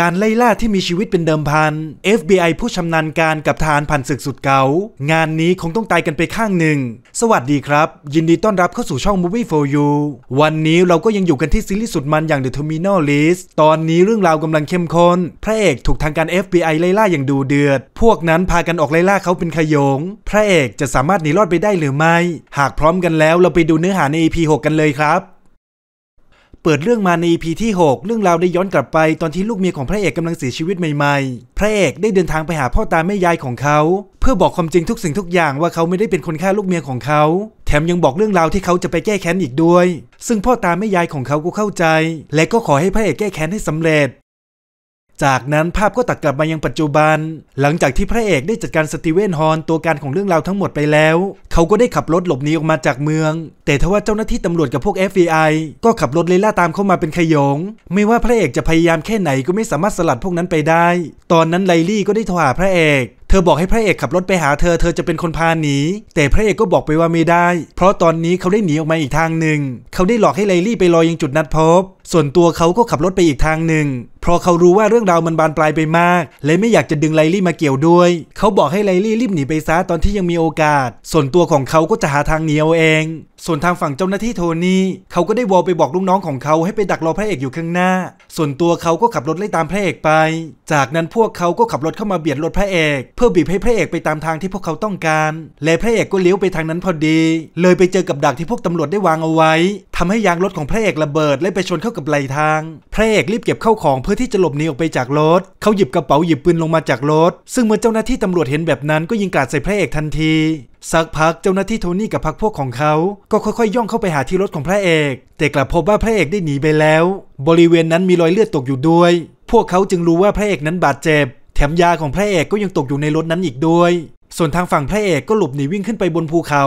การไล่ล่าที่มีชีวิตเป็นเดิมพัน FBI ผู้ชำนาญการกับทหารผ่านศึกสุดเกา๋า งานนี้คงต้องตายกันไปข้างหนึ่ง สวัสดีครับ ยินดีต้อนรับเข้าสู่ช่อง Movie for You วันนี้เราก็ยังอยู่กันที่ซีรีส์สุดมันอย่าง The Terminal List ตอนนี้เรื่องราวกำลังเข้มข้น พระเอกถูกทางการ FBI ไล่ล่าอย่างดูเดือด พวกนั้นพากันออกไล่ล่าเขาเป็นขยง พระเอกจะสามารถหนีรอดไปได้หรือไม่ หากพร้อมกันแล้วเราไปดูเนื้อหาใน EP 6 กันเลยครับเปิดเรื่องมาใน EP ที่ 6 เรื่องราวได้ย้อนกลับไปตอนที่ลูกเมียของพระเอกกำลังเสียชีวิตใหม่ๆ พระเอกได้เดินทางไปหาพ่อตาแม่ยายของเขา เพื่อบอกความจริงทุกสิ่งทุกอย่างว่าเขาไม่ได้เป็นคนฆ่าลูกเมียของเขา แถมยังบอกเรื่องราวที่เขาจะไปแก้แค้นอีกด้วย ซึ่งพ่อตาแม่ยายของเขาก็เข้าใจ และก็ขอให้พระเอกแก้แค้นให้สำเร็จจากนั้นภาพก็ตัดกลับมายังปัจจุบัน หลังจากที่พระเอกได้จัดการสตีเวนฮอนตัวการของเรื่องราวทั้งหมดไปแล้ว เขาก็ได้ขับรถหลบหนีออกมาจากเมือง แต่ทว่าเจ้าหน้าที่ตำรวจกับพวก FBI ก็ขับรถไล่ล่าตามเข้ามาเป็นขยง ไม่ว่าพระเอกจะพยายามแค่ไหนก็ไม่สามารถสลัดพวกนั้นไปได้ ตอนนั้นไลลี่ก็ได้โทรหาพระเอก เธอบอกให้พระเอกขับรถไปหาเธอเธอจะเป็นคนพาหนีแต่พระเอกก็บอกไปว่าไม่ได้ เพราะตอนนี้เขาได้หนีออกมาอีกทางหนึ่งเขาได้หลอกให้ไลลี่ไปรอยังจุดนัดพบ ส่วนตัวเขาก็ขับรถไปอีกทางหนึ่งเพราะเขารู้ว่าเรื่องราวมันบานปลายไปมากเลยไม่อยากจะดึงไลลี่มาเกี่ยวด้วย เขาบอกให้ไลลี่รีบหนีไปซะตอนที่ยังมีโอกาส ส่วนตัวของเขาก็จะหาทางหนีเอาเอง ส่วนทางฝั่งเจ้าหน้าที่โทนี่เขาก็ได้วอลไปบอกลูกน้องของเขาให้ไปดักรอพระเอกอยู่ข้างหน้า ส่วนตัวเขาก็ขับรถไล่ตามพระเอกไป จากนั้นพวกเขาก็ขับรถเข้ามาเบียดรถพระเอก เพื่อบีบให้พระเอกไปตามทางที่พวกเขาต้องการ และพระเอกก็เลี้ยวไปทางนั้นพอดี เลยไปเจอกับดักที่พวกตำรวจได้วางเอาไว้ทำให้ยางรถของพระเอกระเบิดและไปชนเข้ากับไหลทาง พระเอกรีบเก็บเข้าของเพื่อที่จะหลบหนีออกไปจากรถ เขาหยิบกระเป๋าหยิบปืนลงมาจากรถ ซึ่งเมื่อเจ้าหน้าที่ตำรวจเห็นแบบนั้นก็ยิงกราดใส่พระเอกทันที สักพักเจ้าหน้าที่โทนี่กับพักพวกของเขาก็ค่อยๆ ย่องเข้าไปหาที่รถของพระเอก แต่กลับพบว่าพระเอกได้หนีไปแล้ว บริเวณนั้นมีรอยเลือดตกอยู่ด้วย พวกเขาจึงรู้ว่าพระเอกนั้นบาดเจ็บ แถมยาของพระเอกก็ยังตกอยู่ในรถนั้นอีกด้วยส่วนทางฝั่งพระเอกก็หลบหนีวิ่งขึ้นไปบนภูเขา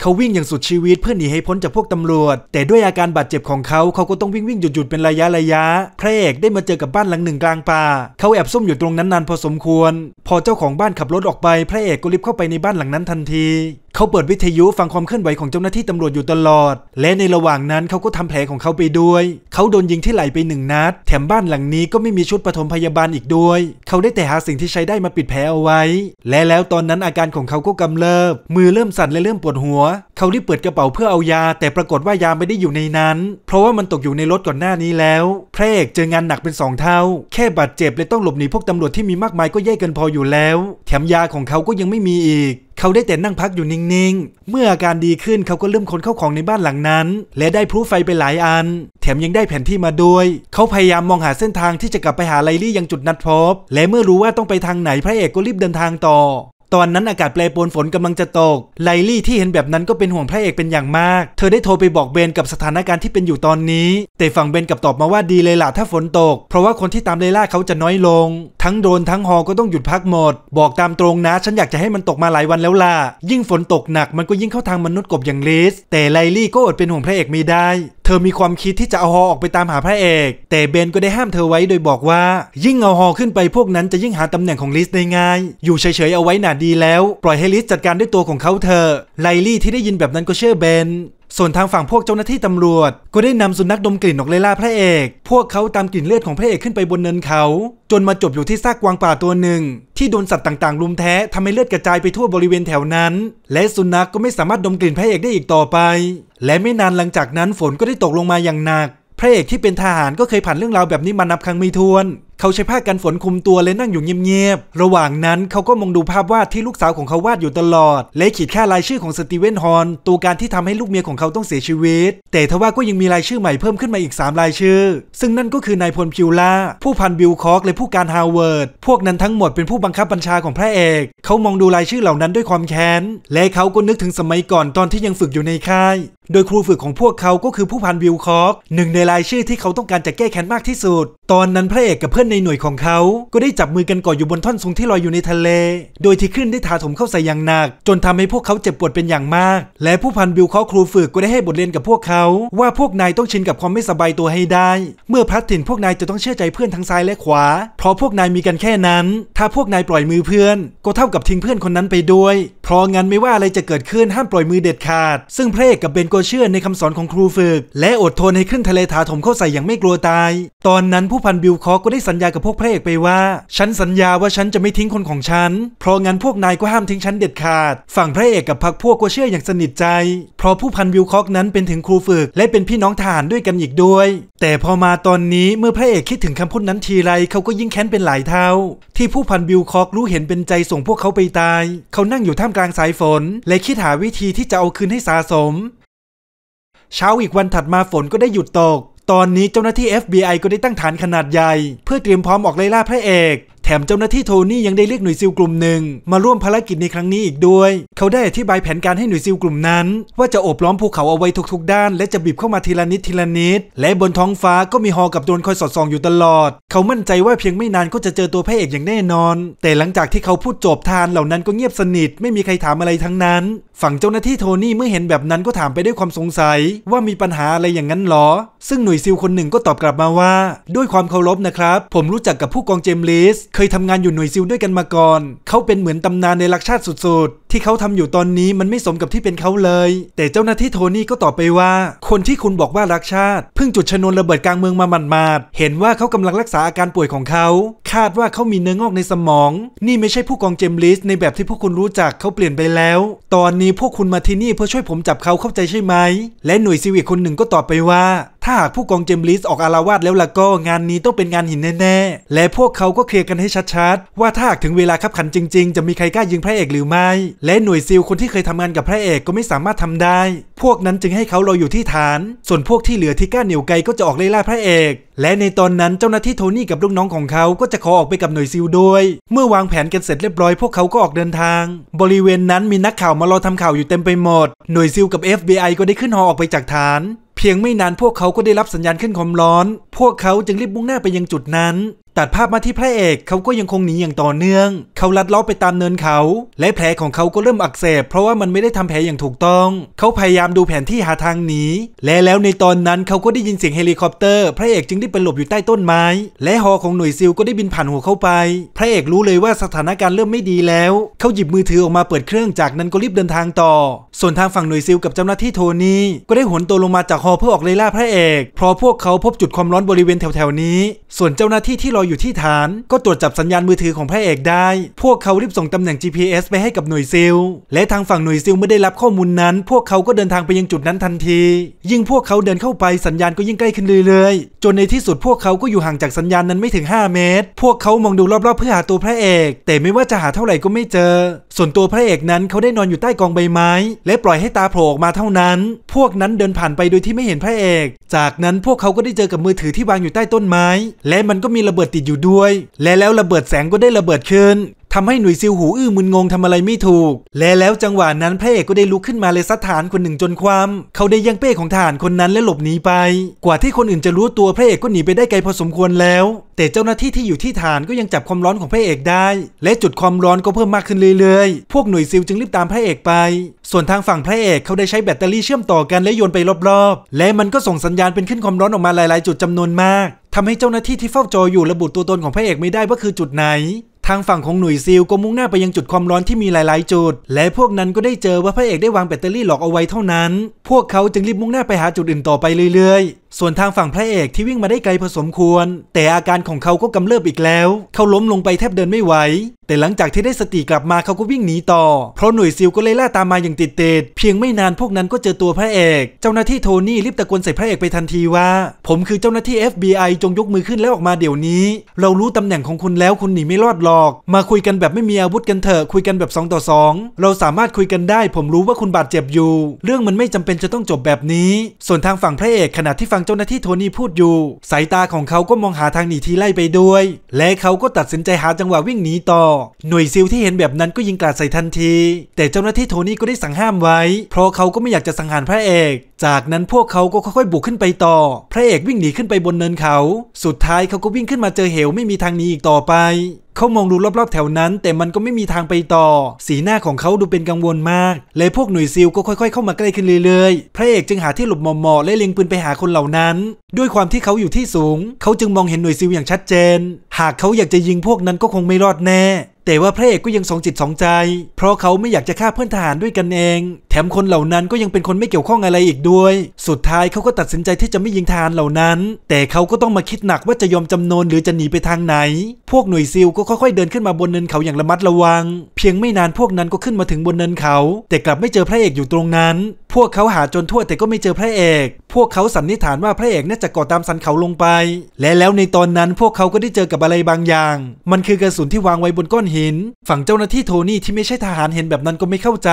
เขาวิ่งอย่างสุดชีวิตเพื่อหนีให้พ้นจากพวกตำรวจ แต่ด้วยอาการบาดเจ็บของเขาเขาก็ต้องวิ่งวิ่งหยุดหยุดเป็นระยะระยะพระเอกได้มาเจอกับบ้านหลังหนึ่งกลางป่า เขาแอบซุ่มอยู่ตรงนั้นนานพอสมควร พอเจ้าของบ้านขับรถออกไปพระเอกก็รีบเข้าไปในบ้านหลังนั้นทันทีเขาเปิดวิทยุฟังความเคลื่อนไหวของเจ้าหน้าที่ตำรวจอยู่ตลอด และในระหว่างนั้นเขาก็ทำแผลของเขาไปด้วย เขาโดนยิงที่ไหล่ไปหนึ่งนัด แถมบ้านหลังนี้ก็ไม่มีชุดปฐมพยาบาลอีกด้วย เขาได้แต่หาสิ่งที่ใช้ได้มาปิดแผลเอาไว้ และแล้วตอนนั้นอาการของเขาก็กำเริบ มือเริ่มสั่นและเริ่มปวดหัว เขารีบเปิดกระเป๋าเพื่อเอายา แต่ปรากฏว่ายาไม่ได้อยู่ในนั้น เพราะว่ามันตกอยู่ในรถก่อนหน้านี้แล้วพระเอกเจองานหนักเป็นสองเท่า แค่บาดเจ็บเลยต้องหลบหนีพวกตำรวจที่มีมากมายก็แย่เกินพออยู่แล้ว แถมยาของเขา ก็ยังไม่มีอีกเขาได้แต่นั่งพักอยู่นิ่งๆ เมื่ออาการดีขึ้นเขาก็เริ่มค้นเข้าของในบ้านหลังนั้นและได้พลุไฟไปหลายอัน แถมยังได้แผนที่มาด้วย เขาพยายามมองหาเส้นทางที่จะกลับไปหาไลลี่ยังจุดนัดพบ และเมื่อรู้ว่าต้องไปทางไหนพระเอกก็รีบเดินทางต่อตอนนั้นอากาศแปรปรวนฝนกำลังจะตก ไลลี่ที่เห็นแบบนั้นก็เป็นห่วงพระเอกเป็นอย่างมาก เธอได้โทรไปบอกเบนกับสถานการณ์ที่เป็นอยู่ตอนนี้ แต่ฝั่งเบนกับตอบมาว่าดีเลยล่ะถ้าฝนตก เพราะว่าคนที่ตามเลล่าเขาจะน้อยลง ทั้งโดนทั้งฮอก็ต้องหยุดพักหมด บอกตามตรงนะฉันอยากจะให้มันตกมาหลายวันแล้วล่ะยิ่งฝนตกหนักมันก็ยิ่งเข้าทางมนุษย์กบอย่างลิสแต่ไลลี่ก็อดเป็นห่วงพระเอกไม่ได้เธอมีความคิดที่จะเอาฮอออกไปตามหาพระเอก แต่เบนก็ได้ห้ามเธอไว้โดยบอกว่า ยิ่งเอาฮอขึ้นไปพวกนั้นจะยิ่งหาตำแหน่งของลิสได้ง่าย อยู่เฉยๆเอาไว้หนาดีแล้ว ปล่อยให้ลิสจัดการด้วยตัวของเขาเธอ ไลลี่ที่ได้ยินแบบนั้นก็เชื่อเบนส่วนทางฝั่งพวกเจ้าหน้าที่ตำรวจ ก็ได้นำสุนัขดมกลิ่นออกไล่ล่าพระเอก พวกเขาตามกลิ่นเลือดของพระเอกขึ้นไปบนเนินเขา จนมาจบอยู่ที่ซากกวางป่าตัวหนึ่ง ที่โดนสัตว์ต่างๆ รุมแท้ทำให้เลือดกระจายไปทั่วบริเวณแถวนั้น และสุนัขกก็ไม่สามารถดมกลิ่นพระเอกได้อีกต่อไป และไม่นานหลังจากนั้นฝนก็ได้ตกลงมาอย่างหนัก พระเอกที่เป็นทหารก็เคยผ่านเรื่องราวแบบนี้มานับครั้งไม่ถ้วนเขาใช้ผ้ากันฝนคุมตัวและนั่งอยู่เงียบ ๆ ระหว่างนั้นเขาก็มองดูภาพวาดที่ลูกสาวของเขาวาดอยู่ตลอด และขีดแค่รายชื่อของสตีเวนฮอนตัวการที่ทำให้ลูกเมียของเขาต้องเสียชีวิต แต่ทว่าก็ยังมีรายชื่อใหม่เพิ่มขึ้นมาอีก 3 รายชื่อ ซึ่งนั่นก็คือนายพลพิวล่า ผู้พันบิลคอกและผู้การฮาวเวิร์ดพวกนั้นทั้งหมดเป็นผู้บังคับบัญชาของพระเอกเขามองดูรายชื่อเหล่านั้นด้วยความแค้นและเขาก็นึกถึงสมัยก่อนตอนที่ยังฝึกอยู่ในค่ายโดยครูฝึกของพวกเขาก็คือผู้พันวิลคอกหนึ่ง ในรายชื่อที่เขาต้องการจะแก้แค้นมากที่สุดตอนนั้นพระเอกกับเพื่อนในหน่วยของเขา ก็ได้จับมือกันก่ออยู่บนท่อนสูงที่ลอยอยู่ในทะเล โดยที่คลื่นได้ถาถมเข้าใส่อย่างหนักจนทำให้พวกเขาเจ็บปวดเป็นอย่างมาก และผู้พันวิลคอกครูฝึกก็ได้ให้บทเรียนกับพวกเขา ว่าพวกนายต้องชินกับความไม่สบายตัวให้ได้ เมื่อพัดถิ่นพวกนายจะต้องเชื่อใจเพื่อนทั้งซ้ายและขวา เพราะพวกนายมีกันแค่นั้น ถ้าพวกนายปล่อยมือเพื่อน ก็เท่ากับทิ้งเพื่อนคนนั้นไปด้วย เพราะงั้นไม่ว่าอะไรจะเกิดขึ้นห้ามปล่อยมือเด็ดขาด ซึ่งพระเอกกับเบนก็เชื่อในคำสอนของครูฝึก และอดทนให้ขึ้นทะเลถาถมเข้าใส่อย่างไม่กลัวตาย ตอนนั้นผู้พันบิลคอก็ได้สัญญากับพวกพระเอกไปว่า ฉันสัญญาว่าฉันจะไม่ทิ้งคนของฉัน เพราะงั้นพวกนายก็ห้ามทิ้งฉันเด็ดขาด ฝั่งพระเอกกับพรรคพวกก็เชื่ออย่างสนิทใจ เพราะผู้พันบิลคอกนั้นเป็นถึงครูฝึก และเป็นพี่น้องทหารด้วยกันอีกด้วย แต่พอมาตอนนี้เมื่อพระเอกคิดถึงคำพูดนั้นทีไรเขาก็ยิ่งแค้นเป็นหลายเท่า ที่ผู้พันบิลคอก รู้เห็นเป็นใจส่งพวกเขาไปตาย เขานั่งอยู่ท่ามกลางสายฝนและคิดหาวิธีที่จะเอาคืนให้สาสมเช้าอีกวันถัดมาฝนก็ได้หยุดตก ตอนนี้เจ้าหน้าที่ FBI ก็ได้ตั้งฐานขนาดใหญ่ เพื่อเตรียมพร้อมออกไล่ล่าพระเอกแถมเจ้าหน้าที่โทนี่ยังได้เรียกหน่วยซิลกลุ่มหนึ่ง มาร่วมภารกิจในครั้งนี้อีกด้วย เขาได้อธิบายแผนการให้หน่วยซิลกลุ่มนั้น ว่าจะโอบล้อมภูเขาเอาไว้ทุกๆด้าน และจะบีบเข้ามาทีละนิดทีละนิด และบนท้องฟ้าก็มีฮอกับโดรนคอยสอดส่องอยู่ตลอด เขามั่นใจว่าเพียงไม่นานก็จะเจอตัวพระเอกอย่างแน่นอน แต่หลังจากที่เขาพูดจบทานเหล่านั้นก็เงียบสนิทไม่มีใครถามอะไรทั้งนั้น ฝั่งเจ้าหน้าที่โทนี่เมื่อเห็นแบบนั้นก็ถามไปด้วยความสงสัย ว่ามีปัญหาอะไรอย่างนั้นหรอ ซึ่งหน่วยซิลคนหนึ่งก็ตอบกลับมาว่า ด้วยความเคารพนะครับผมรู้จักกับผู้กองเจมลิสเคยทำงานอยู่หน่วยซิลด้วยกันมาก่อน เขาเป็นเหมือนตำนานในรักชาติสุดที่เขาทำอยู่ตอนนี้มันไม่สมกับที่เป็นเขาเลย แต่เจ้าหน้าที่โทนี่ก็ตอบไปว่า คนที่คุณบอกว่ารักชาติ เพิ่งจุดชนวนระเบิดกลางเมืองมาหมาดเห็นว่าเขากำลังรักษาอาการป่วยของเขา คาดว่าเขามีเนื้องอกในสมอง นี่ไม่ใช่ผู้กองเจมลิสในแบบที่พวกคุณรู้จักเขาเปลี่ยนไปแล้ว ตอนนี้พวกคุณมาที่นี่เพื่อช่วยผมจับเขาเข้าใจใช่ไหม และหน่วยซีวิคคนหนึ่งก็ตอบไปว่า ถ้าหากผู้กองเจมลิสออกอาราวาสแล้วล่ะก็งานนี้ต้องเป็นงานหินแน่ๆและพวกเขาก็เคลียร์กันให้ชัดๆ ว่าถ้าหากถึงเวลาคับขันจริงๆ จะมีใครกล้ายิงพระเอกหรือไม่และหน่วยซิลคนที่เคยทำงานกับพระเอกก็ไม่สามารถทำได้ พวกนั้นจึงให้เขารออยู่ที่ฐาน ส่วนพวกที่เหลือที่ก้าเหนียวไกก็จะออกไล่ล่าพระเอก และในตอนนั้นเจ้าหน้าที่โทนี่กับลูกน้องของเขาก็จะขอออกไปกับหน่วยซิล ด้วยเมื่อวางแผนกันเสร็จเรียบร้อย พวกเขาก็ออกเดินทาง บริเวณนั้นมีนักข่าวมารอทำข่าวอยู่เต็มไปหมด หน่วยซิลกับ FBI ก็ได้ขึ้นหอออกไปจากฐาน เพียงไม่นานพวกเขาก็ได้รับสัญญาณขึ้นความร้อน พวกเขาจึงรีบมุ่งหน้าไปยังจุดนั้นตัดภาพมาที่พระเอกเขาก็ยังคงหนีอย่างต่อเนื่องเขาลัดเลาะไปตามเนินเขา และแผลของเขาก็เริ่มอักเสบเพราะว่ามันไม่ได้ทำแผลอย่างถูกต้อง เขาพยายามดูแผนที่หาทางหนีและแล้วในตอนนั้นเขาก็ได้ยินเสียงเฮลิคอปเตอร์ พระเอกจึงได้ไปหลบอยู่ใต้ต้นไม้ และฮอของหน่วยซิลก็ได้บินผ่านหัวเข้าไป พระเอกรู้เลยว่าสถานการณ์เริ่มไม่ดีแล้วเขาหยิบมือถือออกมาเปิดเครื่องจากนั้นก็รีบเดินทางต่อ ส่วนทางฝั่งหน่วยซิลกับเจ้าหน้าที่โทนี่ก็ได้หนตัวลงมาจากฮอเพื่อออกเล่ล่าพระเอกเพราะพวกเขาพบจุดความร้อนบริเวณแถวๆนี้ ส่วนเจ้าหน้าที่ที่รอออยู่ที่ฐานก็ตรวจจับสัญญาณมือถือของพระเอกได้ พวกเขารีบส่งตำแหน่ง GPS ไปให้ กับหน่วยซิลและทางฝั่งหน่วยซิลไม่ได้รับข้อมูลนั้นพวกเขาก็เดินทางไปยังจุดนั้นทันที ยิ่งพวกเขาเดินเข้าไปสัญญาณก็ยิ่งใกล้ขึ้นเรื่อยๆจนในที่สุด พวกเขาก็อยู่ห่างจากสัญญาณนั้นไม่ถึง 5 เมตร พวกเขามองดูรอบๆเพื่อหาตัวพระเอก แต่ไม่ว่าจะหาเท่าไหร่ก็ไม่เจอ ส่วนตัวพระเอกนั้นเขาได้นอนอยู่ใต้กองใบไม้ และปล่อยให้ตาโผล่ออกมาเท่านั้น พวกนั้นเดินผ่านไปโดยที่ไม่เห็นพระเอก จากนั้นพวกเขาก็ได้เจอกับมือถือที่วางอยู่ใต้ต้นไม้ และมันก็มีระเบิดติดอยู่ด้วย และแล้วระเบิดแสงก็ได้ระเบิดขึ้นทำให้หน่วยซิลหูอื้อมึนงงทำอะไรไม่ถูกและแล้วจังหวะนั้นพระเอกก็ได้ลุกขึ้นมาเลยสถานคนหนึ่งจนความเขาได้ยังเป้ของฐานคนนั้นและหลบหนีไปกว่าที่คนอื่นจะรู้ตัวพระเอกก็หนีไปได้ไกลพอสมควรแล้ว แต่เจ้าหน้าที่ที่อยู่ที่ฐานก็ยังจับความร้อนของพระเอกได้ และจุดความร้อนก็เพิ่มมากขึ้นเรื่อยๆพวกหน่วยซิลจึงรีบตามพระเอกไป ส่วนทางฝั่งพระเอกเขาได้ใช้แบตเตอรี่เชื่อมต่อกันและโยนไปรอบ ๆ และมันก็ส่งสัญญาณเป็นขึ้นความร้อนออกมาหลายๆ จุดจำนวนมากทำให้เจ้าหน้าที่ ที่เฝ้าจอ อยู่ระบุตัวตนของพระเอกไม่ได้ว่าคือจุดไหน ทางฝั่งของหน่วยซิลก็มุ่งหน้าไปยังจุดความร้อนที่มีหลายๆจุด และพวกนั้นก็ได้เจอว่าพระเอกได้วางแบตเตอรี่หลอกเอาไว้เท่านั้น พวกเขาจึงรีบมุ่งหน้าไปหาจุดอื่นต่อไปเรื่อยๆส่วนทางฝั่งพระเอกที่วิ่งมาได้ไกลพอสมควร แต่อาการของเขาก็กำเริบอีกแล้ว เขาล้มลงไปแทบเดินไม่ไหวแต่หลังจากที่ได้สติกลับมาเขาก็วิ่งหนีต่อเพราะหน่วยซิลก็เลยล่าตามมาอย่างติดเตดเพียงไม่นานพวกนั้นก็เจอตัวพระเอก เจ้าหน้าที่โทนี่รีบตะโกนใส่พระเอกไปทันทีว่า ผมคือเจ้าหน้าที่ FBI จงยกมือขึ้นแล้วออกมาเดี๋ยวนี้ เรารู้ตำแหน่งของคุณแล้วคุณหนีไม่รอดหรอก มาคุยกันแบบไม่มีอาวุธกันเถอะคุยกันแบบ2ต่อ2เราสามารถคุยกันได้ ผมรู้ว่าคุณบาดเจ็บอยู่ เรื่องมันไม่จำเป็นจะต้องจบแบบนี้ ส่วนทางฝั่งพระเอกขณะที่ฟังเจ้าหน้าที่โทนี่พูดอยู่ สายตาของเขาก็มองหาทางหนีทีไล่ไปด้วย และเขาก็ตัดสินใจหาจังหวะวิ่งหนีต่อ หน่วยซิลที่เห็นแบบนั้นก็ยิงกราดใส่ทันที แต่เจ้าหน้าที่โทนี่ก็ได้สั่งห้ามไว้ เพราะเขาก็ไม่อยากจะสังหารพระเอก จากนั้นพวกเขาก็ค่อยๆบุกขึ้นไปต่อ พระเอกวิ่งหนีขึ้นไปบนเนินเขา สุดท้ายเขาก็วิ่งขึ้นมาเจอเหวไม่มีทางหนีอีกต่อไปเขามองดูรอบๆแถวนั้น แต่มันก็ไม่มีทางไปต่อ สีหน้าของเขาดูเป็นกังวลมากเลยพวกหน่วยซิลก็ค่อยๆเข้ามาใกล้ขึ้นเรื่อยๆพระเอกจึงหาที่หลบหมอบๆและเล็งปืนไปหาคนเหล่านั้น ด้วยความที่เขาอยู่ที่สูง เขาจึงมองเห็นหน่วยซิลอย่างชัดเจน หากเขาอยากจะยิงพวกนั้นก็คงไม่รอดแน่แต่ว่าพระเอกก็ยังสองจิตสองใจเพราะเขาไม่อยากจะฆ่าเพื่อนทหารด้วยกันเอง แถมคนเหล่านั้นก็ยังเป็นคนไม่เกี่ยวข้องอะไรอีกด้วย สุดท้ายเขาก็ตัดสินใจที่จะไม่ยิงทหารเหล่านั้น แต่เขาก็ต้องมาคิดหนักว่าจะยอมจำนนหรือจะหนีไปทางไหน พวกหน่วยซิลก็ค่อยๆเดินขึ้นมาบนเนินเขาอย่างระมัดระวัง เพียงไม่นานพวกนั้นก็ขึ้นมาถึงบนเนินเขา แต่กลับไม่เจอพระเอกอยู่ตรงนั้นพวกเขาหาจนทั่วแต่ก็ไม่เจอพระเอก พวกเขาสันนิษฐานว่าพระเอกน่าจะก่อตามสันเขาลงไป และแล้วในตอนนั้นพวกเขาก็ได้เจอกับอะไรบางอย่าง มันคือกระสุนที่วางไว้บนก้อนหิน ฝั่งเจ้าหน้าที่โทนี่ที่ไม่ใช่ทหารเห็นแบบนั้นก็ไม่เข้าใจ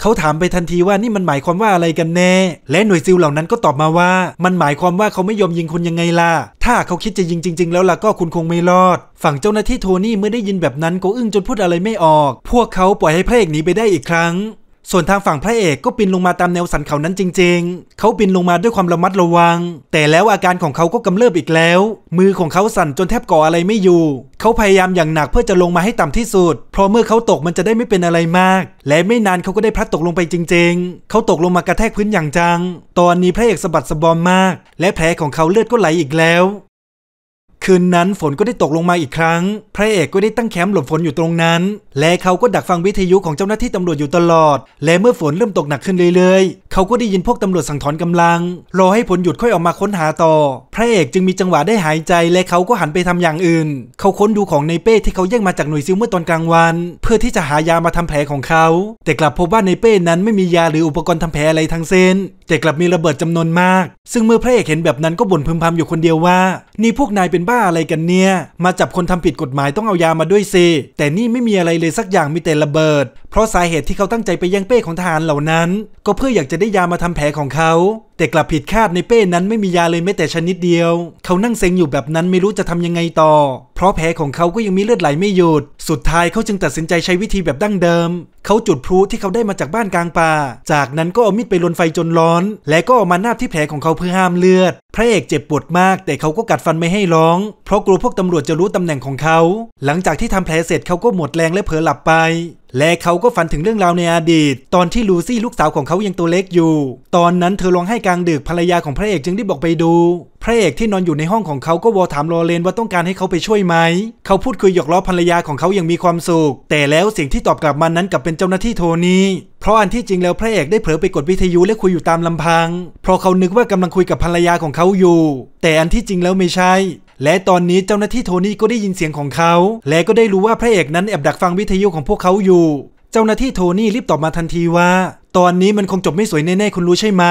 เขาถามไปทันทีว่านี่มันหมายความว่าอะไรกันแน่ และหน่วยซิลเหล่านั้นก็ตอบมาว่า มันหมายความว่าเขาไม่ยอมยิงคุณยังไงล่ะถ้าเขาคิดจะยิงจริงๆแล้วล่ะก็คุณคงไม่รอด ฝั่งเจ้าหน้าที่โทนี่เมื่อได้ยินแบบนั้นก็อึ้งจนพูดอะไรไม่ออก พวกเขาปล่อยให้พระเอกหนีไปได้อีกครั้งส่วนทางฝั่งพระเอกก็ปีนลงมาตามแนวสันเขานั้นจริงๆ เขาปีนลงมาด้วยความระมัดระวัง แต่แล้วอาการของเขาก็กำเริบอีกแล้ว มือของเขาสั่นจนแทบก่ออะไรไม่อยู่ เขาพยายามอย่างหนักเพื่อจะลงมาให้ต่ำที่สุด เพราะเมื่อเขาตกมันจะได้ไม่เป็นอะไรมาก และไม่นานเขาก็ได้พลัดตกลงไปจริงๆ เขาตกลงมากระแทกพื้นอย่างจัง ตอนนี้พระเอกสะบัดสะบอมมาก และแผลของเขาเลือดก็ไหลอีกแล้วคืนนั้นฝนก็ได้ตกลงมาอีกครั้ง พระเอกก็ได้ตั้งแคมป์หลบฝนอยู่ตรงนั้น และเขาก็ดักฟังวิทยุของเจ้าหน้าที่ตำรวจอยู่ตลอด และเมื่อฝนเริ่มตกหนักขึ้นเรื่อยๆ เขาก็ได้ยินพวกตำรวจสั่งถอนกำลัง รอให้ฝนหยุดค่อยออกมาค้นหาต่อ พระเอกจึงมีจังหวะได้หายใจ และเขาก็หันไปทำอย่างอื่น เขาค้นดูของในเป้ที่เขาแย่งมาจากหน่วยซิลเมื่อตอนกลางวัน เพื่อที่จะหายามาทำแผลของเขา แต่กลับพบว่าในเป้นั้นไม่มียาหรืออุปกรณ์ทำแผลอะไรทั้งส้นแต่กลับมีระเบิดจำนวนมาก ซึ่งเมื่อพระเอกเห็นแบบนั้นก็บ่นพึมพำอยู่คนเดียวว่านี่พวกนายเป็นบ้าอะไรกันเนี่ย มาจับคนทำผิดกฎหมายต้องเอายามาด้วยสิ แต่นี่ไม่มีอะไรเลยสักอย่างมีแต่ระเบิด เพราะสาเหตุที่เขาตั้งใจไปย่งเป้ของทหารเหล่านั้น ก็เพื่ออยากจะได้ยามาทำแผลของเขาแต่กลับผิดคาดในเป้นั้นไม่มียาเลยแม้แต่ชนิดเดียว เขานั่งเซ็งอยู่แบบนั้นไม่รู้จะทำยังไงต่อ เพราะแผลของเขาก็ยังมีเลือดไหลไม่หยุด สุดท้ายเขาจึงตัดสินใจใช้วิธีแบบดั้งเดิม เขาจุดพลุที่เขาได้มาจากบ้านกลางป่า จากนั้นก็เอามีดไปลนไฟจนร้อน และก็เอามาหน้าที่แผลของเขาเพื่อห้ามเลือด พระเอกเจ็บปวดมากแต่เขาก็กัดฟันไม่ให้ร้องเพราะกลัวพวกตำรวจจะรู้ตำแหน่งของเขา หลังจากที่ทำแผลเสร็จเขาก็หมดแรงและเผลอหลับไปและเขาก็ฝันถึงเรื่องราวในอดีต ตอนที่ลูซี่ลูกสาวของเขายังตัวเล็กอยู่ ตอนนั้นเธอร้องไห้กลางดึกภรรยาของพระเอกจึงได้บอกไปดูพระเอกที่นอนอยู่ในห้องของเขาก็วอถามลอเรนว่าต้องการให้เขาไปช่วยไหม เขาพูดคุยหยอกล้อภรรยาของเขาอย่างมีความสุข แต่แล้วสิ่งที่ตอบกลับมานั้นกลับเป็นเจ้าหน้าที่โทนี่เพราะอันที่จริงแล้วพระเอกได้เผลอไปกดวิทยุและคุยอยู่ตามลำพัง เพราะเขานึกว่ากำลังคุยกับภรรยาของเขาอยู่ แต่อันที่จริงแล้วไม่ใช่และตอนนี้เจ้าหน้าที่โทนี่ก็ได้ยินเสียงของเขา และก็ได้รู้ว่าพระเอกนั้นแอบดักฟังวิทยุของพวกเขาอยู่ เจ้าหน้าที่โทนี่รีบตอบมาทันทีว่าตอนนี้มันคงจบไม่สวยแน่ ๆ คุณรู้ใช่ไหม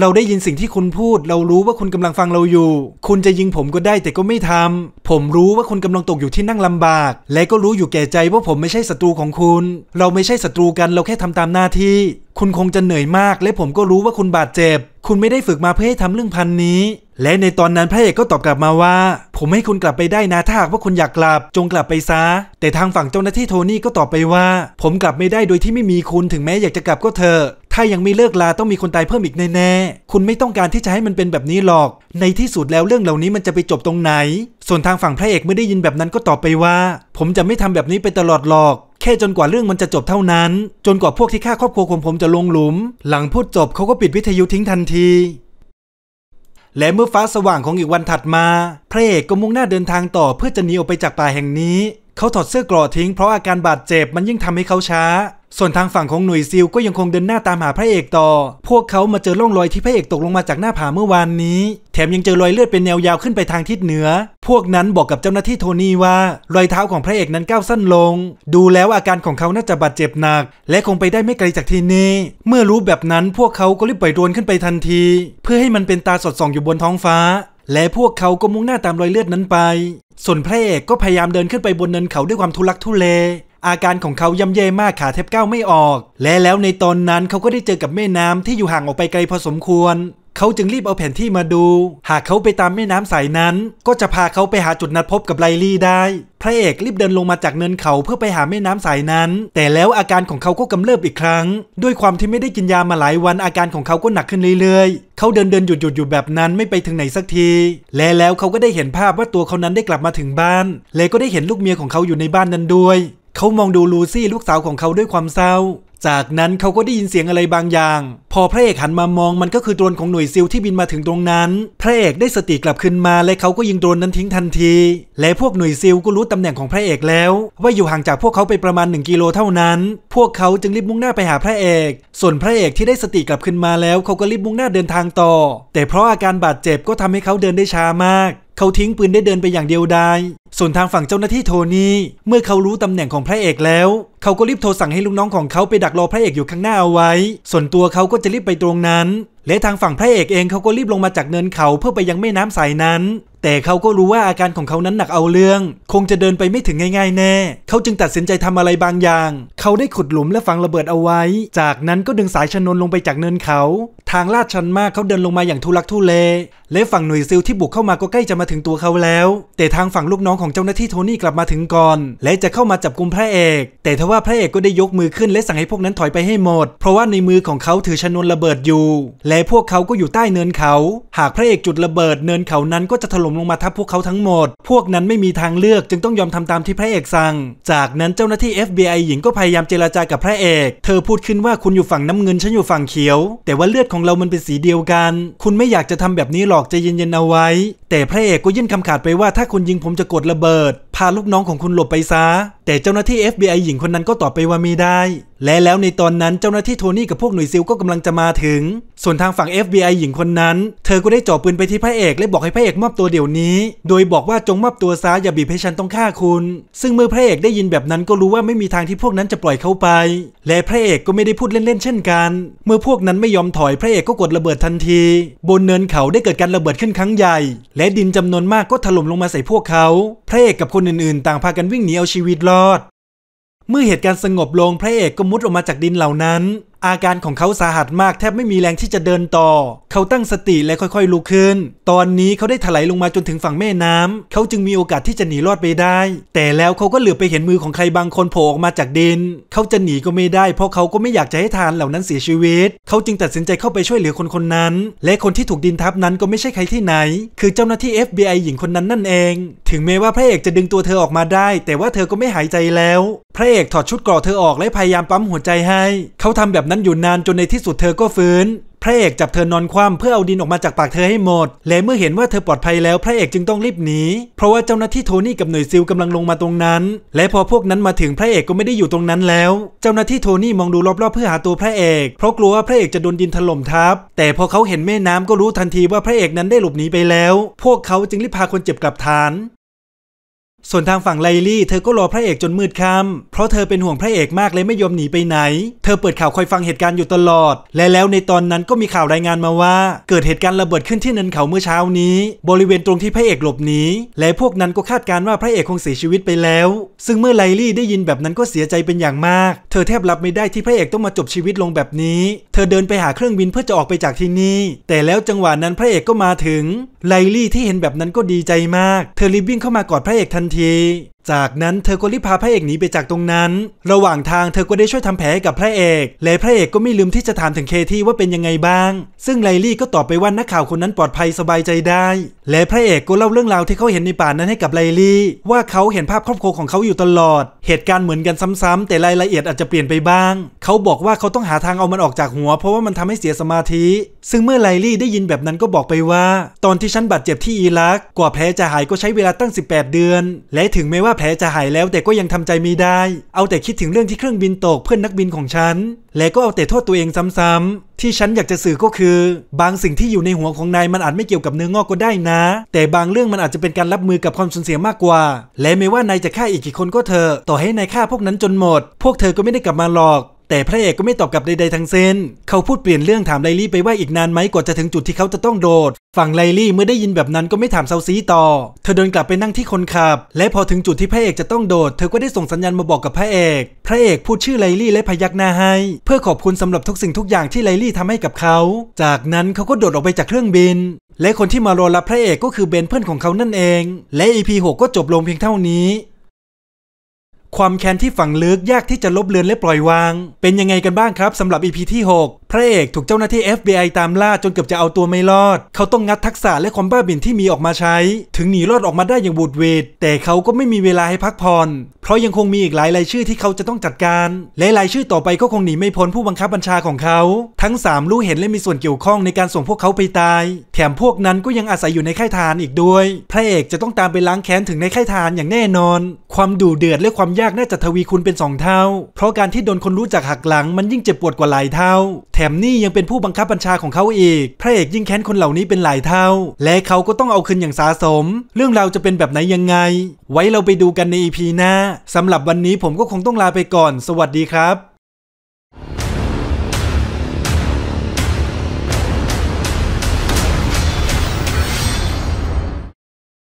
เราได้ยินสิ่งที่คุณพูด เรารู้ว่าคุณกำลังฟังเราอยู่ คุณจะยิงผมก็ได้แต่ก็ไม่ทำ ผมรู้ว่าคุณกำลังตกอยู่ที่นั่งลำบาก และก็รู้อยู่แก่ใจว่าผมไม่ใช่ศัตรูของคุณ เราไม่ใช่ศัตรูกันเราแค่ทำตามหน้าที่ คุณคงจะเหนื่อยมาก และผมก็รู้ว่าคุณบาดเจ็บ คุณไม่ได้ฝึกมาเพื่อให้ทำเรื่องพันนี้ และในตอนนั้นพระเอกก็ตอบกลับมาว่า ผมให้คุณกลับไปได้นะถ้าหากว่าคุณอยากกลับ จงกลับไปซะ แต่ทางฝั่งเจ้าหน้าที่โทนี่ก็ตอบไปว่า ผมกลับไม่ได้โดยที่ไม่มีคุณถึงแม้อยากจะกลับก็เถอะอถ้ายังไม่เลิกลาต้องมีคนตายเพิ่มอีกแน่ๆคุณไม่ต้องการที่จะให้มันเป็นแบบนี้หรอก ในที่สุดแล้วเรื่องเหล่านี้มันจะไปจบตรงไหน ส่วนทางฝั่งพระเอกไม่ได้ยินแบบนั้นก็ตอบไปว่า ผมจะไม่ทำแบบนี้ไปตลอดหรอก แค่จนกว่าเรื่องมันจะจบเท่านั้น จนกว่าพวกที่ฆ่าครอบครัวของผมจะลงหลุม หลังพูดจบเขาก็ปิดวิทยุทิ้งทันที และเมื่อฟ้าสว่างของอีกวันถัดมาพระเอกก็มุ่งหน้าเดินทางต่อเพื่อจะหนีออกไปจากป่าแห่งนี้ เขาถอดเสื้อกรอทิ้งเพราะอาการบาดเจ็บมันยิ่งทำให้เขาช้าส่วนทางฝั่งของหน่วยซิลก็ยังคงเดินหน้าตามหาพระเอกต่อ พวกเขามาเจอร่องรอยที่พระเอกตกลงมาจากหน้าผาเมื่อวานนี้ แถมยังเจอรอยเลือดเป็นแนวยาวขึ้นไปทางทิศเหนือ พวกนั้นบอกกับเจ้าหน้าที่โทนี่ว่ารอยเท้าของพระเอกนั้นก้าวสั้นลง ดูแล้วอาการของเขาน่าจะบาดเจ็บหนัก และคงไปได้ไม่ไกลจากที่นี่ เมื่อรู้แบบนั้นพวกเขาก็รีบปล่อยโดรนขึ้นไปทันที เพื่อให้มันเป็นตาสอดส่องอยู่บนท้องฟ้า และพวกเขาก็มุ่งหน้าตามรอยเลือดนั้นไป ส่วนพระเอกก็พยายามเดินขึ้นไปบนเนินเขาด้วยความทุลักทุเลอาการของเขาย่ำเย่มากขาแทบก้าวไม่ออก และแล้วในตอนนั้นเขาก็ได้เจอกับแม่น้ำที่อยู่ห่างออกไปไกลพอสมควร เขาจึงรีบเอาแผนที่มาดู หากเขาไปตามแม่น้ำสายนั้น ก็จะพาเขาไปหาจุดนัดพบกับไลลี่ได้ พระเอกรีบเดินลงมาจากเนินเขาเพื่อไปหาแม่น้ำสายนั้น แต่แล้วอาการของเขาก็กำเริบอีกครั้ง ด้วยความที่ไม่ได้กินยามาหลายวัน อาการของเขาก็หนักขึ้นเรื่อยๆ เขาเดินเดินหยุดหยุดอยู่แบบนั้นไม่ไปถึงไหนสักที และแล้วเขาก็ได้เห็นภาพว่าตัวเขานั้นได้กลับมาถึงบ้าน และก็ได้เห็นลูกเมียของเขาอยู่ในบ้านนั้นด้วยเขามองดูลูซี่ลูกสาวของเขาด้วยความเศร้า จากนั้นเขาก็ได้ยินเสียงอะไรบางอย่างพอพระเอกหันมามองมันก็คือโดรนของหน่วยซิลที่บินมาถึงตรงนั้นพระเอกได้สติกลับขึ้นมา และเขาก็ยิงโดรนนั้นทิ้งทันที และพวกหน่วยซิลก็รู้ตำแหน่งของพระเอกแล้ว ว่าอยู่ห่างจากพวกเขาไปประมาณ1กิโลเท่านั้นพวกเขาจึงรีบมุ่งหน้าไปหาพระเอก ส่วนพระเอกที่ได้สติกลับขึ้นมาแล้วเขาก็รีบมุ่งหน้าเดินทางต่อ แต่เพราะอาการบาดเจ็บก็ทำให้เขาเดินได้ช้ามาก เขาทิ้งปืนได้เดินไปอย่างเดียวดายส่วนทางฝั่งเจ้าหน้าที่โทนี่เมื่อเขารู้ตำแหน่งของพระเอกแล้ว เขาก็รีบโทรสั่งให้ลูกน้องของเขาไปดักรอพระเอกอยู่ข้างหน้าเอาไว้ ส่วนตัวเขาก็จะรีบไปตรงนั้นและทางฝั่งพระเอกเองเขาก็รีบลงมาจากเนินเขาเพื่อไปยังแม่น้ำสายนั้น แต่เขาก็รู้ว่าอาการของเขานั้นหนักเอาเรื่อง คงจะเดินไปไม่ถึงง่าย ๆแน่เขาจึงตัดสินใจทำอะไรบางอย่าง เขาได้ขุดหลุมและฝังระเบิดเอาไว้ จากนั้นก็ดึงสายชนนลงไปจากเนินเขา ทางลาดชันมากเขาเดินลงมาอย่างทุลักทุเล และฝั่งหน่วยซิลที่บุกเข้ามาก็ใกล้จะมาถึงตัวเขาแล้ว แต่ทางฝั่งลูกน้องของเจ้าหน้าที่โทนี่กลับมาถึงก่อน และจะเข้ามาจับกุมพระเอก แต่ทว่าพระเอกก็ได้ยกมือขึ้นและสั่งให้พวกนั้นถอยไปให้หมด เพราะว่าในมือของเขาถือชนวนระเบิดอยู่และพวกเขาก็อยู่ใต้เนินเขา หากพระเอกจุดระเบิดเนินเขานั้น ก็จะถล่มลงมาทับพวกเขาทั้งหมด พวกนั้นไม่มีทางเลือกจึงต้องยอมทำตามที่พระเอกสั่ง จากนั้นเจ้าหน้าที่ FBI หญิงก็พยายามเจราจากับพระเอก เธอพูดขึ้นว่าคุณอยู่ฝั่งน้ำเงินฉันอยู่ฝั่งเขียว แต่ว่าเลือดของเรามันเป็นสีเดียวกัน คุณไม่อยากจะทำแบบนี้หรอกจะเย็นๆเอาไว้ แต่พระเอกก็ยื่นคำขาดไปว่าถ้าคุณยิงผมจะกดระเบิด พาลูกน้องของคุณหลบไปซะแต่เจ้าหน้าที่ FBI หญิงคนนั้นก็ตอบไปว่าไม่ได้และแล้วในตอนนั้นเจ้าหน้าที่โทนี่ กับพวกหน่วยซิลก็กำลังจะมาถึง ส่วนทางฝั่ง FBI หญิงคนนั้น เธอก็ได้จ่อปืนไปที่พระเอกและบอกให้พระเอกมอบตัวเดี๋ยวนี้ โดยบอกว่าจงมอบตัวซะอย่าบีบให้ฉันต้องฆ่าคุณ ซึ่งเมื่อพระเอกได้ยินแบบนั้นก็รู้ว่าไม่มีทางที่พวกนั้นจะปล่อยเขาไป และพระเอกก็ไม่ได้พูดเล่นๆเช่นกัน เมื่อพวกนั้นไม่ยอมถอยพระเอกก็กดระเบิดทันที บนเนินเขาได้เกิดการระเบิดขึ้นครั้งใหญ่ และดินจำนวนมากก็ถล่มลงมาใส่พวกเขา พระเอกกับคนอื่นๆ ต่างพากันวิ่งหนีเอาชีวิตรอดเมื่อเหตุการณ์สงบลง พระเอกก็มุดออกมาจากดินเหล่านั้นอาการของเขาสาหัสมากแทบไม่มีแรงที่จะเดินต่อ เขาตั้งสติและค่อยๆลุกขึ้น ตอนนี้เขาได้ถลายลงมาจนถึงฝั่งแม่น้ำเขาจึงมีโอกาสที่จะหนีรอดไปได้ แต่แล้วเขาก็เหลือไปเห็นมือของใครบางคนโผล่ออกมาจากดิน เขาจะหนีก็ไม่ได้เพราะเขาก็ไม่อยากจะให้ทานเหล่านั้นเสียชีวิต เขาจึงตัดสินใจเข้าไปช่วยเหลือคนคนนั้น และคนที่ถูกดินทับนั้นก็ไม่ใช่ใครที่ไหน คือเจ้าหน้าที่ FBI หญิงคนนั้นนั่นเอง ถึงแม้ว่าพระเอกจะดึงตัวเธอออกมาได้ แต่ว่าเธอก็ไม่หายใจแล้ว พระเอกถอดชุดกรอเธอออกและพยายามปั๊มหัวใจให้ เขาทำแบบนั้นอยู่นานจนในที่สุดเธอก็ฟื้น พระเอกจับเธอนอนคว่ำเพื่อเอาดินออกมาจากปากเธอให้หมด และเมื่อเห็นว่าเธอปลอดภัยแล้วพระเอกจึงต้องรีบหนี เพราะว่าเจ้าหน้าที่โทนี่กับหน่วยซิลกำลังลงมาตรงนั้น และพอพวกนั้นมาถึงพระเอกก็ไม่ได้อยู่ตรงนั้นแล้ว เจ้าหน้าที่โทนี่มองดูรอบๆเพื่อหาตัวพระเอก เพราะกลัวว่าพระเอกจะโดนดินถล่มทับ แต่พอเขาเห็นแม่น้ำก็รู้ทันทีว่าพระเอกนั้นได้หลบหนีไปแล้ว พวกเขาจึงรีบพาคนเจ็บกลับฐานส่วนทางฝั่งไลลี่ เธอก็รอพระเอกจนมืดค่ำเพราะเธอเป็นห่วงพระเอกมากเลยไม่ยอมหนีไปไหน เธอเปิดข่าวคอยฟังเหตุการณ์อยู่ตลอดและแล้วในตอนนั้นก็มีข่าวรายงานมาว่า เกิดเหตุการณ์ระเบิดขึ้นที่เนินเขาเมื่อเช้านี้ บริเวณตรงที่พระเอกหลบหนีและพวกนั้นก็คาดการณ์ว่าพระเอกคงเสียชีวิตไปแล้ว ซึ่งเมื่อไลลี่ได้ยินแบบนั้นก็เสียใจเป็นอย่างมาก เธอแทบรับไม่ได้ที่พระเอกต้องมาจบชีวิตลงแบบนี้ เธอเดินไปหาเครื่องบินเพื่อจะออกไปจากที่นี่แต่แล้วจังหวะนั้นพระเอกก็มาถึง ไลลี่ที่เห็นแบบนั้นก็ดีใจมากเธอรีบวิ่งเข้ามากอดพระเอกทัน题。จากนั้นเธอก็รีบพาพระเอกหนีไปจากตรงนั้น ระหว่างทางเธอก็ได้ช่วยทำแผลให้กับพระเอก และพระเอกก็ไม่ลืมที่จะถามถึงเคที่ว่าเป็นยังไงบ้าง ซึ่งไลลี่ก็ตอบไปว่านักข่าวคนนั้นปลอดภัยสบายใจได้ และพระเอกก็เล่าเรื่องราวที่เขาเห็นในป่านั้นให้กับไลลี่ ว่าเขาเห็นภาพครอบครัวของเขาอยู่ตลอด เหตุการณ์เหมือนกันซ้ำๆแต่รายละเอียดอาจจะเปลี่ยนไปบ้าง เขาบอกว่าเขาต้องหาทางเอามันออกจากหัวเพราะว่ามันทำให้เสียสมาธิ ซึ่งเมื่อไลลี่ได้ยินแบบนั้นก็บอกไปว่า ตอนที่ฉันบาดเจ็บที่อิรักกว่าแผลจะหายก็ใช้เวลาตั้ง 18 เดือน และถึงแม้ว่าว่าแผลจะหายแล้วแต่ก็ยังทำใจไม่ได้ เอาแต่คิดถึงเรื่องที่เครื่องบินตกเพื่อนนักบินของฉัน และก็เอาแต่โทษตัวเองซ้ำๆ ที่ฉันอยากจะสื่อก็คือ บางสิ่งที่อยู่ในหัวของนายมันอาจไม่เกี่ยวกับเนื้องอกก็ได้นะ แต่บางเรื่องมันอาจจะเป็นการรับมือกับความสูญเสียมากกว่า และไม่ว่านายจะฆ่าอีกกี่คนก็เถอะต่อให้นายฆ่าพวกนั้นจนหมด พวกเธอก็ไม่ได้กลับมาหรอกแต่พระเอกก็ไม่ตอบกลับใดๆทั้งสิ้น เขาพูดเปลี่ยนเรื่องถามไลลี่ไปว่าอีกนานไหมกว่าจะถึงจุดที่เขาจะต้องโดด ฝั่งไลลี่เมื่อได้ยินแบบนั้นก็ไม่ถามเซาซีต่อ เธอเดินกลับไปนั่งที่คนขับ และพอถึงจุดที่พระเอกจะต้องโดดเธอก็ได้ส่งสัญญาณมาบอกกับพระเอก พระเอกพูดชื่อไลลี่และพยักหน้าให้ เพื่อขอบคุณสำหรับทุกสิ่งทุกอย่างที่ไลลี่ทำให้กับเขา จากนั้นเขาก็โดดออกไปจากเครื่องบิน และคนที่มารอรับพระเอกก็คือเบนเพื่อนของเขานั่นเอง และ EP 6ก็จบลงเพียงเท่านี้ความแค้นที่ฝังลึกยากที่จะลบเลือนและปล่อยวาง เป็นยังไงกันบ้างครับสำหรับ EP ที่ 6พระเอกถูกเจ้าหน้าที่ FBI ตามล่าจนเกือบจะเอาตัวไม่รอด เขาต้องงัดทักษะและความบ้าบิ่นที่มีออกมาใช้ ถึงหนีรอดออกมาได้อย่างบูดเวดแต่เขาก็ไม่มีเวลาให้พักผ่อนเพราะยังคงมีอีกหลายรายชื่อที่เขาจะต้องจัดการและรายชื่อต่อไปก็คงหนีไม่พ้นผู้บังคับบัญชาของเขา ทั้ง 3 รู้เห็นและมีส่วนเกี่ยวข้องในการส่งพวกเขาไปตาย แถมพวกนั้นก็ยังอาศัยอยู่ในค่ายทหารอีกด้วยพระเอกจะต้องตามไปล้างแค้นถึงในค่ายทหารอย่างแน่นอน ความดุเดือดและความยากน่าจะทวีคุณเป็น2เท่า เพราะการที่โดนคนรู้จักหักหลังมันยิ่งเจ็บปวดกว่าหลายเท่าแมนี่ยังเป็นผู้บังคับบัญชาของเขาอีก พระเอกยิ่งแค้นคนเหล่านี้เป็นหลายเท่า และเขาก็ต้องเอาคืนอย่างสาสม เรื่องราวจะเป็นแบบไหนยังไง ไว้เราไปดูกันในอีพีหน้า สำหรับวันนี้ผมก็คงต้องลาไปก่อน สวัสดีครับ